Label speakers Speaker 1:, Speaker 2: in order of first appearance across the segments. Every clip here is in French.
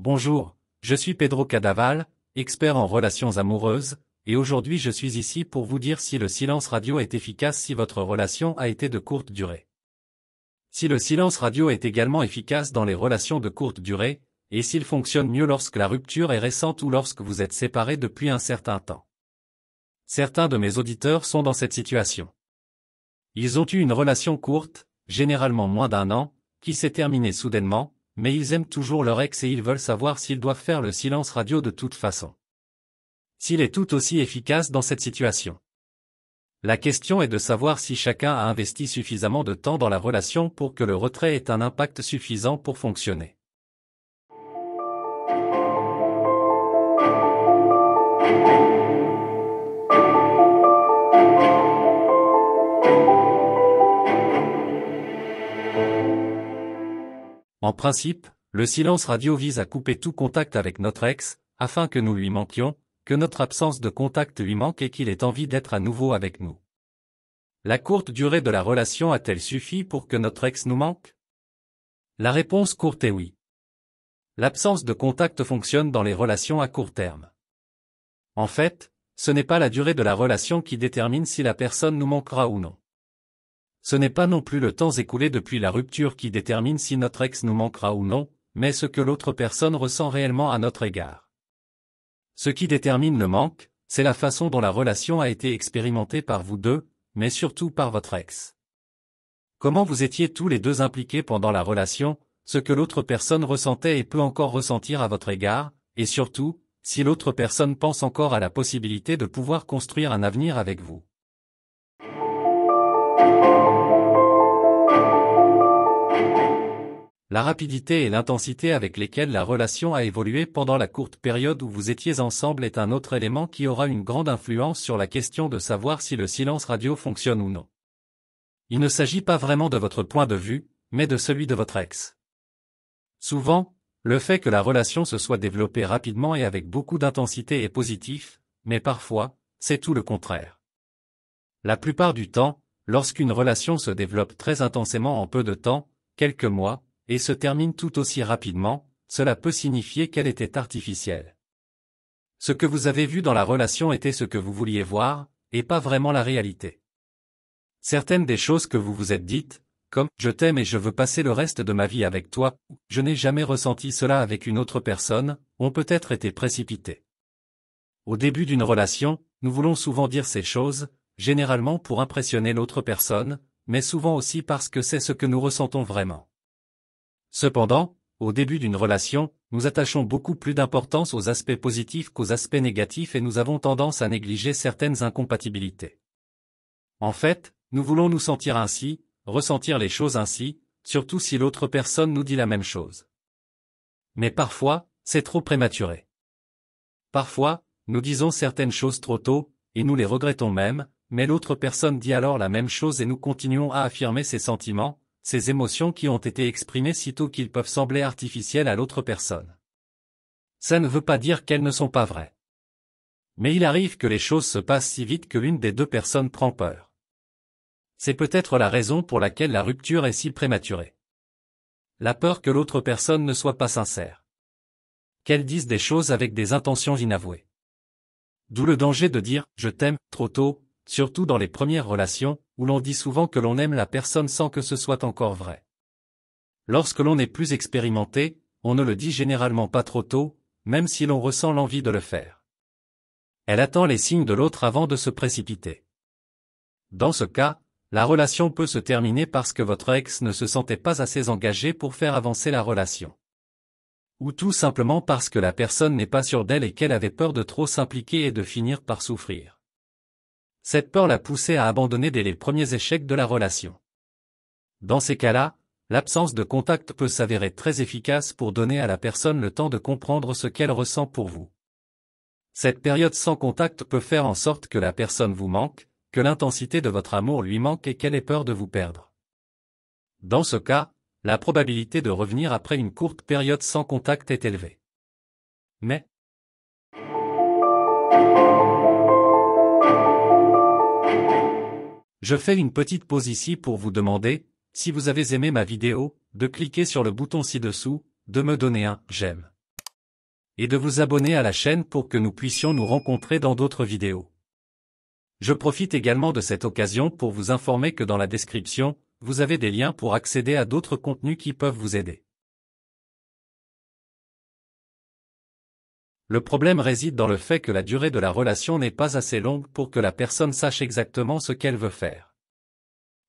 Speaker 1: Bonjour, je suis Pedro Cadaval, expert en relations amoureuses, et aujourd'hui je suis ici pour vous dire si le silence radio est efficace si votre relation a été de courte durée. Si le silence radio est également efficace dans les relations de courte durée, et s'il fonctionne mieux lorsque la rupture est récente ou lorsque vous êtes séparés depuis un certain temps. Certains de mes auditeurs sont dans cette situation. Ils ont eu une relation courte, généralement moins d'un an, qui s'est terminée soudainement, mais ils aiment toujours leur ex et ils veulent savoir s'ils doivent faire le silence radio de toute façon. S'il est tout aussi efficace dans cette situation. La question est de savoir si chacun a investi suffisamment de temps dans la relation pour que le retrait ait un impact suffisant pour fonctionner. En principe, le silence radio vise à couper tout contact avec notre ex, afin que nous lui manquions, que notre absence de contact lui manque et qu'il ait envie d'être à nouveau avec nous. La courte durée de la relation a-t-elle suffi pour que notre ex nous manque La réponse courte est oui. L'absence de contact fonctionne dans les relations à court terme. En fait, ce n'est pas la durée de la relation qui détermine si la personne nous manquera ou non. Ce n'est pas non plus le temps écoulé depuis la rupture qui détermine si notre ex nous manquera ou non, mais ce que l'autre personne ressent réellement à notre égard. Ce qui détermine le manque, c'est la façon dont la relation a été expérimentée par vous deux, mais surtout par votre ex. Comment vous étiez tous les deux impliqués pendant la relation, ce que l'autre personne ressentait et peut encore ressentir à votre égard, et surtout, si l'autre personne pense encore à la possibilité de pouvoir construire un avenir avec vous. la rapidité et l'intensité avec lesquelles la relation a évolué pendant la courte période où vous étiez ensemble est un autre élément qui aura une grande influence sur la question de savoir si le silence radio fonctionne ou non. Il ne s'agit pas vraiment de votre point de vue, mais de celui de votre ex. Souvent, le fait que la relation se soit développée rapidement et avec beaucoup d'intensité est positif, mais parfois, c'est tout le contraire. La plupart du temps, lorsqu'une relation se développe très intensément en peu de temps, quelques mois, et se termine tout aussi rapidement, cela peut signifier qu'elle était artificielle. Ce que vous avez vu dans la relation était ce que vous vouliez voir, et pas vraiment la réalité. Certaines des choses que vous vous êtes dites, comme je t'aime et je veux passer le reste de ma vie avec toi, ou je n'ai jamais ressenti cela avec une autre personne, ont peut-être été précipitées. Au début d'une relation, nous voulons souvent dire ces choses, généralement pour impressionner l'autre personne, mais souvent aussi parce que c'est ce que nous ressentons vraiment. Cependant, au début d'une relation, nous attachons beaucoup plus d'importance aux aspects positifs qu'aux aspects négatifs et nous avons tendance à négliger certaines incompatibilités. En fait, nous voulons nous sentir ainsi, ressentir les choses ainsi, surtout si l'autre personne nous dit la même chose. Mais parfois, c'est trop prématuré. Parfois, nous disons certaines choses trop tôt, et nous les regrettons même, mais l'autre personne dit alors la même chose et nous continuons à affirmer ses sentiments, ces émotions qui ont été exprimées sitôt qu'ils peuvent sembler artificielles à l'autre personne. Ça ne veut pas dire qu'elles ne sont pas vraies. Mais il arrive que les choses se passent si vite que l'une des deux personnes prend peur. C'est peut-être la raison pour laquelle la rupture est si prématurée. La peur que l'autre personne ne soit pas sincère. Qu'elle dise des choses avec des intentions inavouées. D'où le danger de dire ⁇ je t'aime ⁇ trop tôt, surtout dans les premières relations, où l'on dit souvent que l'on aime la personne sans que ce soit encore vrai. Lorsque l'on est plus expérimenté, on ne le dit généralement pas trop tôt, même si l'on ressent l'envie de le faire. Elle attend les signes de l'autre avant de se précipiter. Dans ce cas, la relation peut se terminer parce que votre ex ne se sentait pas assez engagé pour faire avancer la relation. Ou tout simplement parce que la personne n'est pas sûre d'elle et qu'elle avait peur de trop s'impliquer et de finir par souffrir. Cette peur l'a poussé à abandonner dès les premiers échecs de la relation. Dans ces cas-là, l'absence de contact peut s'avérer très efficace pour donner à la personne le temps de comprendre ce qu'elle ressent pour vous. Cette période sans contact peut faire en sorte que la personne vous manque, que l'intensité de votre amour lui manque et qu'elle ait peur de vous perdre. Dans ce cas, la probabilité de revenir après une courte période sans contact est élevée. Mais... Je fais une petite pause ici pour vous demander, si vous avez aimé ma vidéo, de cliquer sur le bouton ci-dessous, de me donner un « j'aime » et de vous abonner à la chaîne pour que nous puissions nous rencontrer dans d'autres vidéos. Je profite également de cette occasion pour vous informer que dans la description, vous avez des liens pour accéder à d'autres contenus qui peuvent vous aider. Le problème réside dans le fait que la durée de la relation n'est pas assez longue pour que la personne sache exactement ce qu'elle veut faire.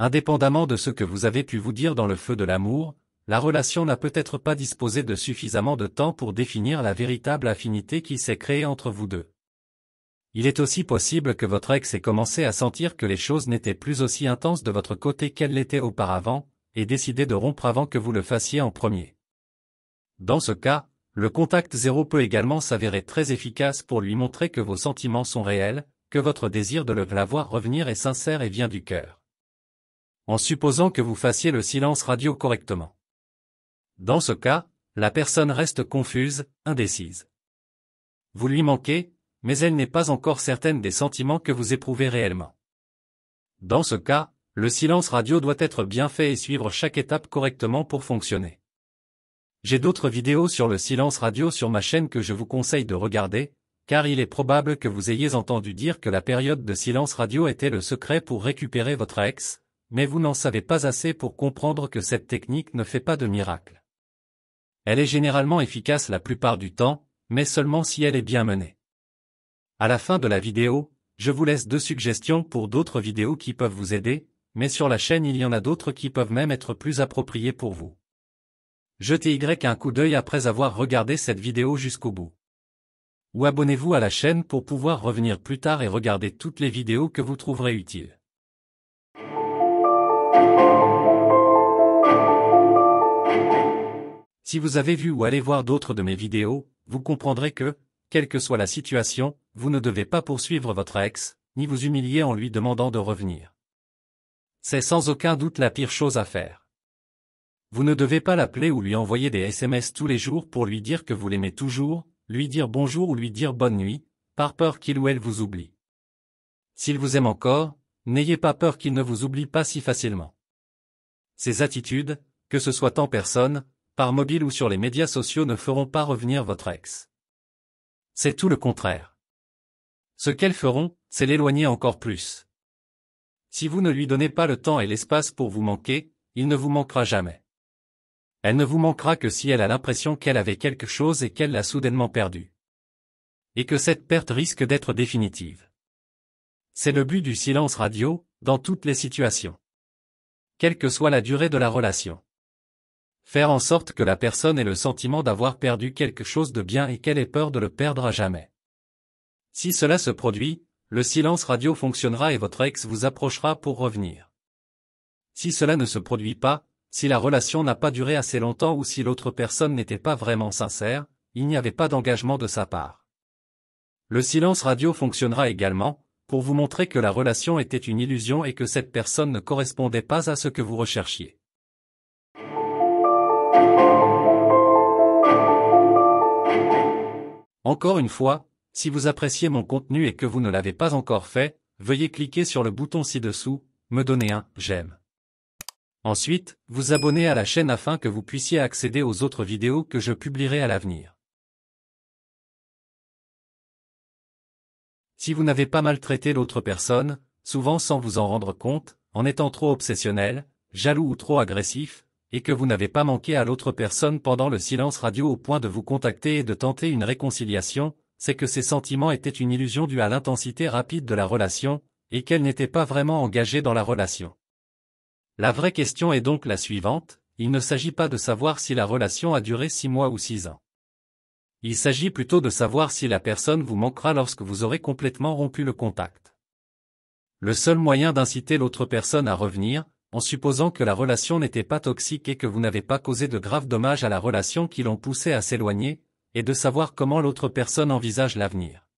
Speaker 1: Indépendamment de ce que vous avez pu vous dire dans le feu de l'amour, la relation n'a peut-être pas disposé de suffisamment de temps pour définir la véritable affinité qui s'est créée entre vous deux. Il est aussi possible que votre ex ait commencé à sentir que les choses n'étaient plus aussi intenses de votre côté qu'elles l'étaient auparavant, et décidé de rompre avant que vous le fassiez en premier. Dans ce cas, le contact zéro peut également s'avérer très efficace pour lui montrer que vos sentiments sont réels, que votre désir de le la voir revenir est sincère et vient du cœur. En supposant que vous fassiez le silence radio correctement. Dans ce cas, la personne reste confuse, indécise. Vous lui manquez, mais elle n'est pas encore certaine des sentiments que vous éprouvez réellement. Dans ce cas, le silence radio doit être bien fait et suivre chaque étape correctement pour fonctionner. J'ai d'autres vidéos sur le silence radio sur ma chaîne que je vous conseille de regarder, car il est probable que vous ayez entendu dire que la période de silence radio était le secret pour récupérer votre ex, mais vous n'en savez pas assez pour comprendre que cette technique ne fait pas de miracle. Elle est généralement efficace la plupart du temps, mais seulement si elle est bien menée. À la fin de la vidéo, je vous laisse deux suggestions pour d'autres vidéos qui peuvent vous aider, mais sur la chaîne il y en a d'autres qui peuvent même être plus appropriées pour vous. Jetez Y un coup d'œil après avoir regardé cette vidéo jusqu'au bout. Ou abonnez-vous à la chaîne pour pouvoir revenir plus tard et regarder toutes les vidéos que vous trouverez utiles. Si vous avez vu ou allez voir d'autres de mes vidéos, vous comprendrez que, quelle que soit la situation, vous ne devez pas poursuivre votre ex, ni vous humilier en lui demandant de revenir. C'est sans aucun doute la pire chose à faire. Vous ne devez pas l'appeler ou lui envoyer des SMS tous les jours pour lui dire que vous l'aimez toujours, lui dire bonjour ou lui dire bonne nuit, par peur qu'il ou elle vous oublie. S'il vous aime encore, n'ayez pas peur qu'il ne vous oublie pas si facilement. Ces attitudes, que ce soit en personne, par mobile ou sur les médias sociaux ne feront pas revenir votre ex. C'est tout le contraire. Ce qu'elles feront, c'est l'éloigner encore plus. Si vous ne lui donnez pas le temps et l'espace pour vous manquer, il ne vous manquera jamais. Elle ne vous manquera que si elle a l'impression qu'elle avait quelque chose et qu'elle l'a soudainement perdu. Et que cette perte risque d'être définitive. C'est le but du silence radio, dans toutes les situations. Quelle que soit la durée de la relation. Faire en sorte que la personne ait le sentiment d'avoir perdu quelque chose de bien et qu'elle ait peur de le perdre à jamais. Si cela se produit, le silence radio fonctionnera et votre ex vous approchera pour revenir. Si cela ne se produit pas, si la relation n'a pas duré assez longtemps ou si l'autre personne n'était pas vraiment sincère, il n'y avait pas d'engagement de sa part. Le silence radio fonctionnera également, pour vous montrer que la relation était une illusion et que cette personne ne correspondait pas à ce que vous recherchiez. Encore une fois, si vous appréciez mon contenu et que vous ne l'avez pas encore fait, veuillez cliquer sur le bouton ci-dessous, me donner un « j'aime ». Ensuite, vous abonnez à la chaîne afin que vous puissiez accéder aux autres vidéos que je publierai à l'avenir. Si vous n'avez pas maltraité l'autre personne, souvent sans vous en rendre compte, en étant trop obsessionnel, jaloux ou trop agressif, et que vous n'avez pas manqué à l'autre personne pendant le silence radio au point de vous contacter et de tenter une réconciliation, c'est que ces sentiments étaient une illusion due à l'intensité rapide de la relation, et qu'elle n'était pas vraiment engagée dans la relation. La vraie question est donc la suivante, il ne s'agit pas de savoir si la relation a duré six mois ou six ans. Il s'agit plutôt de savoir si la personne vous manquera lorsque vous aurez complètement rompu le contact. Le seul moyen d'inciter l'autre personne à revenir, en supposant que la relation n'était pas toxique et que vous n'avez pas causé de graves dommages à la relation qui l'ont poussé à s'éloigner, est de savoir comment l'autre personne envisage l'avenir.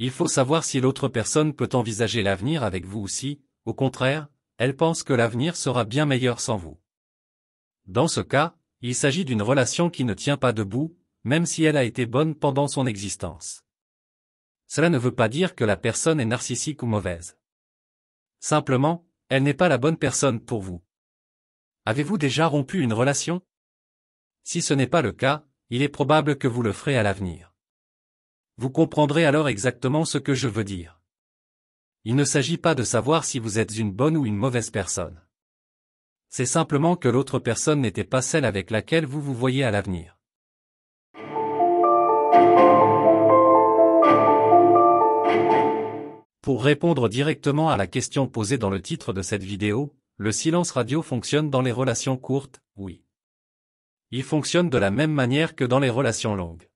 Speaker 1: Il faut savoir si l'autre personne peut envisager l'avenir avec vous ou si, au contraire, elle pense que l'avenir sera bien meilleur sans vous. Dans ce cas, il s'agit d'une relation qui ne tient pas debout, même si elle a été bonne pendant son existence. Cela ne veut pas dire que la personne est narcissique ou mauvaise. Simplement, elle n'est pas la bonne personne pour vous. Avez-vous déjà rompu une relation Si ce n'est pas le cas, il est probable que vous le ferez à l'avenir. Vous comprendrez alors exactement ce que je veux dire. Il ne s'agit pas de savoir si vous êtes une bonne ou une mauvaise personne. C'est simplement que l'autre personne n'était pas celle avec laquelle vous vous voyez à l'avenir. Pour répondre directement à la question posée dans le titre de cette vidéo, le silence radio fonctionne dans les relations courtes, oui. Il fonctionne de la même manière que dans les relations longues.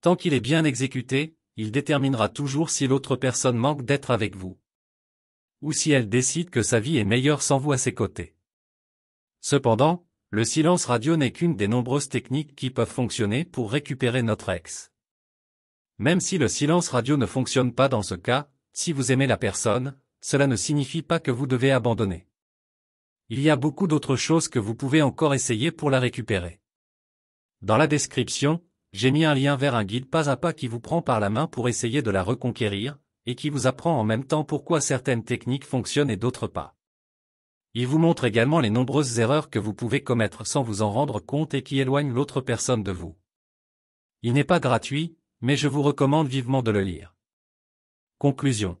Speaker 1: Tant qu'il est bien exécuté, il déterminera toujours si l'autre personne manque d'être avec vous. Ou si elle décide que sa vie est meilleure sans vous à ses côtés. Cependant, le silence radio n'est qu'une des nombreuses techniques qui peuvent fonctionner pour récupérer notre ex. Même si le silence radio ne fonctionne pas dans ce cas, si vous aimez la personne, cela ne signifie pas que vous devez abandonner. Il y a beaucoup d'autres choses que vous pouvez encore essayer pour la récupérer. Dans la description, j'ai mis un lien vers un guide pas à pas qui vous prend par la main pour essayer de la reconquérir, et qui vous apprend en même temps pourquoi certaines techniques fonctionnent et d'autres pas. Il vous montre également les nombreuses erreurs que vous pouvez commettre sans vous en rendre compte et qui éloignent l'autre personne de vous. Il n'est pas gratuit, mais je vous recommande vivement de le lire. Conclusion.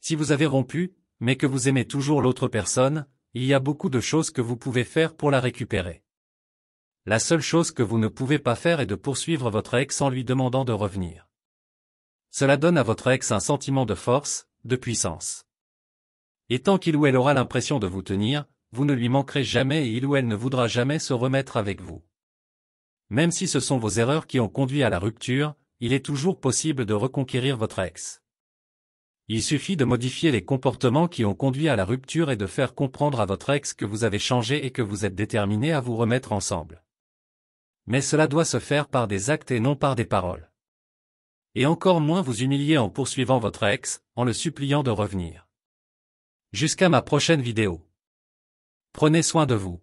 Speaker 1: Si vous avez rompu, mais que vous aimez toujours l'autre personne, il y a beaucoup de choses que vous pouvez faire pour la récupérer la seule chose que vous ne pouvez pas faire est de poursuivre votre ex en lui demandant de revenir. Cela donne à votre ex un sentiment de force, de puissance. Et tant qu'il ou elle aura l'impression de vous tenir, vous ne lui manquerez jamais et il ou elle ne voudra jamais se remettre avec vous. Même si ce sont vos erreurs qui ont conduit à la rupture, il est toujours possible de reconquérir votre ex. Il suffit de modifier les comportements qui ont conduit à la rupture et de faire comprendre à votre ex que vous avez changé et que vous êtes déterminé à vous remettre ensemble. Mais cela doit se faire par des actes et non par des paroles. Et encore moins vous humilier en poursuivant votre ex, en le suppliant de revenir. Jusqu'à ma prochaine vidéo. Prenez soin de vous.